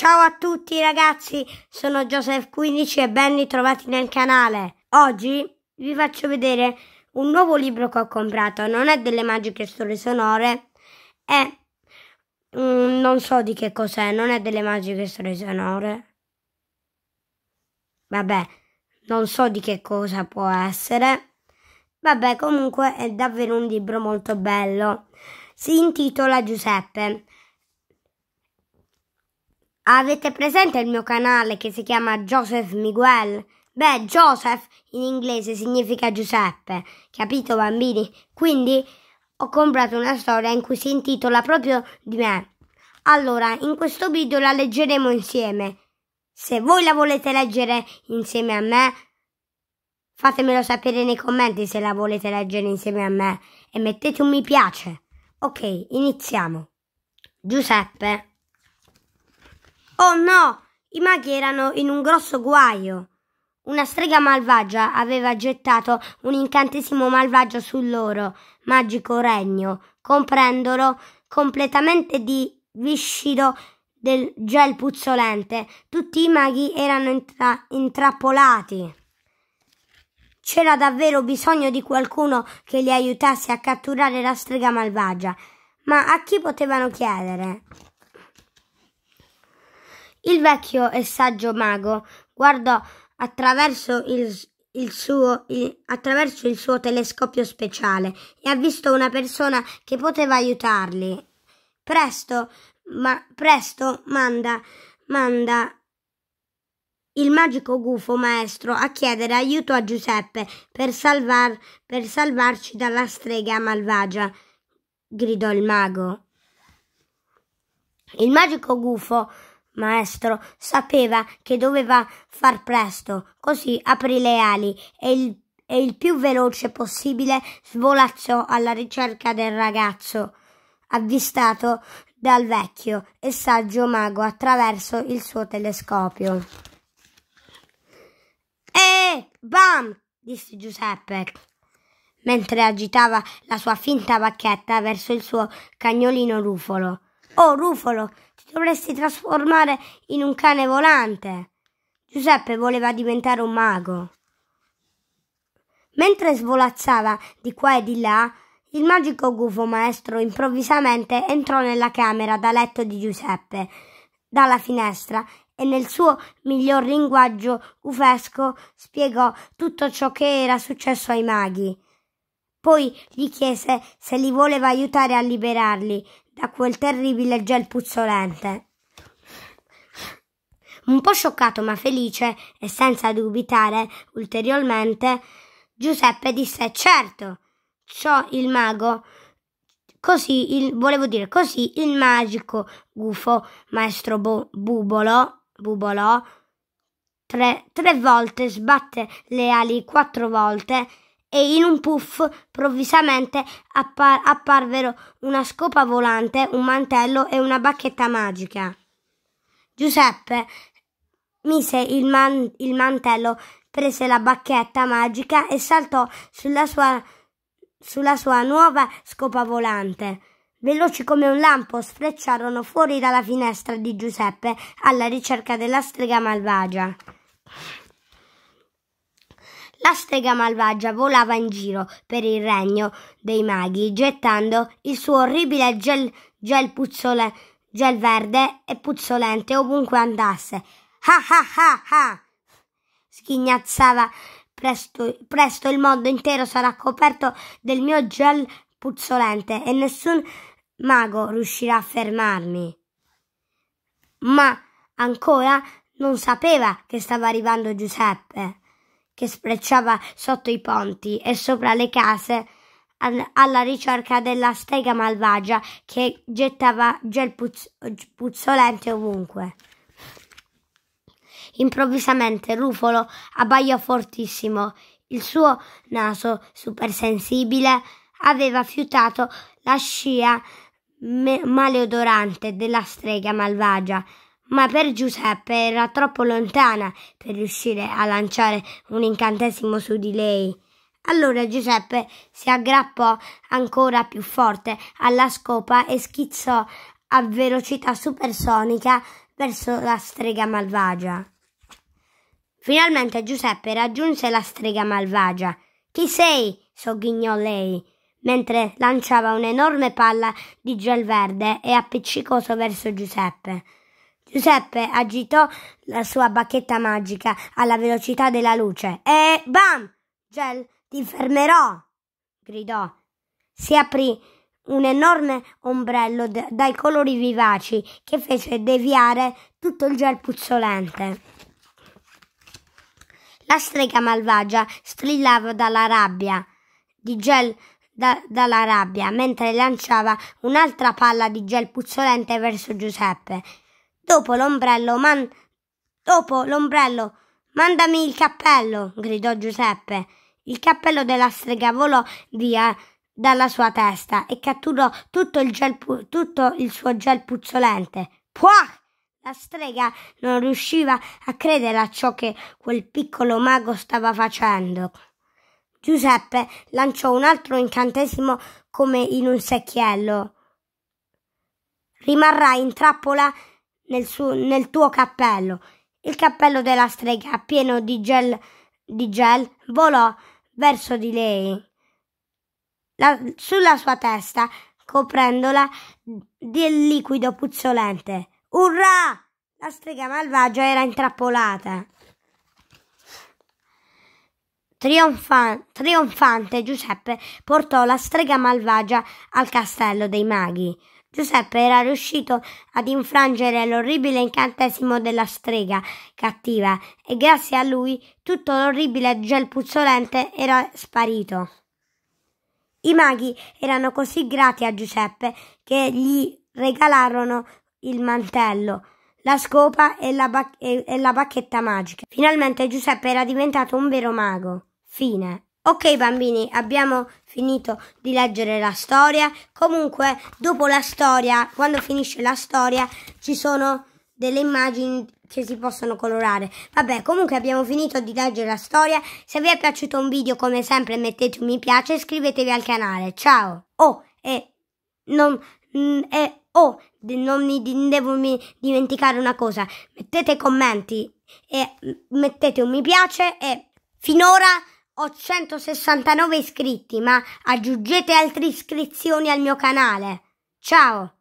Ciao a tutti ragazzi, sono Joseph15 e ben ritrovati nel canale. Oggi vi faccio vedere un nuovo libro che ho comprato, non è delle magiche storie sonore, è... Um, non so di che cos'è, non è delle magiche storie sonore. Vabbè, non so di che cosa può essere. Vabbè, comunque è davvero un libro molto bello. Si intitola Giuseppe. Avete presente il mio canale che si chiama Joseph Miguel? Beh, Joseph in inglese significa Giuseppe, capito bambini? Quindi ho comprato una storia in cui si intitola proprio di me. Allora, in questo video la leggeremo insieme. Se voi la volete leggere insieme a me, fatemelo sapere nei commenti se la volete leggere insieme a me e mettete un mi piace. Ok, iniziamo. Giuseppe Oh no! I maghi erano in un grosso guaio. Una strega malvagia aveva gettato un incantesimo malvagio sul loro magico regno, comprendolo completamente di viscido del gel puzzolente. Tutti i maghi erano intra intrappolati. C'era davvero bisogno di qualcuno che li aiutasse a catturare la strega malvagia, ma a chi potevano chiedere? Il vecchio e saggio mago guardò attraverso il, il suo, il, attraverso il suo telescopio speciale e ha visto una persona che poteva aiutarli. Presto, ma, presto manda, manda il magico gufo maestro a chiedere aiuto a Giuseppe per, salvar, per salvarci dalla strega malvagia, gridò il mago. Il magico gufo maestro, sapeva che doveva far presto, così aprì le ali e il, e il più veloce possibile svolazzò alla ricerca del ragazzo, avvistato dal vecchio e saggio mago attraverso il suo telescopio. E eh, bam! disse Giuseppe, mentre agitava la sua finta bacchetta verso il suo cagnolino rufolo. Oh Rufolo, ti dovresti trasformare in un cane volante. Giuseppe voleva diventare un mago. Mentre svolazzava di qua e di là, il magico gufo maestro improvvisamente entrò nella camera da letto di Giuseppe, dalla finestra, e nel suo miglior linguaggio gufesco spiegò tutto ciò che era successo ai maghi. Poi gli chiese se li voleva aiutare a liberarli da quel terribile gel puzzolente. Un po' scioccato ma felice e senza dubitare ulteriormente, Giuseppe disse certo, ciò il mago, così il, volevo dire così il magico gufo maestro bo, bubolo, bubolo tre, tre volte sbatte le ali quattro volte e in un puff improvvisamente appar- apparvero una scopa volante, un mantello e una bacchetta magica. Giuseppe mise il, man- il mantello, prese la bacchetta magica e saltò sulla sua, sulla sua nuova scopa volante. Veloci come un lampo sfrecciarono fuori dalla finestra di Giuseppe alla ricerca della strega malvagia. La strega malvagia volava in giro per il regno dei maghi, gettando il suo orribile gel, gel, puzzole, gel verde e puzzolente ovunque andasse. Ah ah ah ah! Schignazzava presto, presto il mondo intero sarà coperto del mio gel puzzolente e nessun mago riuscirà a fermarmi. Ma ancora non sapeva che stava arrivando Giuseppe che sprecciava sotto i ponti e sopra le case alla ricerca della stega malvagia che gettava gel puzz- puzzolente ovunque. Improvvisamente Rufolo abbaiò fortissimo. Il suo naso, supersensibile, aveva fiutato la scia me- maleodorante della strega malvagia ma per Giuseppe era troppo lontana per riuscire a lanciare un incantesimo su di lei. Allora Giuseppe si aggrappò ancora più forte alla scopa e schizzò a velocità supersonica verso la strega malvagia. Finalmente Giuseppe raggiunse la strega malvagia. Chi sei? sogghignò lei, mentre lanciava un'enorme palla di gel verde e appiccicoso verso Giuseppe. Giuseppe agitò la sua bacchetta magica alla velocità della luce e bam! Gel, ti fermerò! gridò. Si aprì un enorme ombrello d- dai colori vivaci che fece deviare tutto il gel puzzolente. La strega malvagia strillava dalla rabbia, di gel da- dalla rabbia, mentre lanciava un'altra palla di gel puzzolente verso Giuseppe. Dopo l'ombrello, man... Dopo l'ombrello, mandami il cappello, gridò Giuseppe. Il cappello della strega volò via dalla sua testa e catturò tutto il, gel pu... tutto il suo gel puzzolente. Puah! La strega non riusciva a credere a ciò che quel piccolo mago stava facendo. Giuseppe lanciò un altro incantesimo come in un secchiello. Rimarrà in trappola nel, suo, nel tuo cappello. Il cappello della strega, pieno di gel, di gel volò verso di lei. La, sulla sua testa, coprendola del liquido puzzolente. Urrà! La strega malvagia era intrappolata. Trionfa- trionfante Giuseppe portò la strega malvagia al castello dei maghi. Giuseppe era riuscito ad infrangere l'orribile incantesimo della strega cattiva e grazie a lui tutto l'orribile gel puzzolente era sparito. I maghi erano così grati a Giuseppe che gli regalarono il mantello, la scopa e la, bac- e la bacchetta magica. Finalmente Giuseppe era diventato un vero mago. Fine. Ok bambini, abbiamo finito di leggere la storia. Comunque, dopo la storia, quando finisce la storia, ci sono delle immagini che si possono colorare. Vabbè, comunque abbiamo finito di leggere la storia. Se vi è piaciuto un video, come sempre, mettete un mi piace e iscrivetevi al canale. Ciao! Oh, e non... Mm, e, oh, non mi devo mi dimenticare una cosa. Mettete commenti e mm, mettete un mi piace e finora... Ho 169 iscritti, ma aggiungete altre iscrizioni al mio canale. Ciao!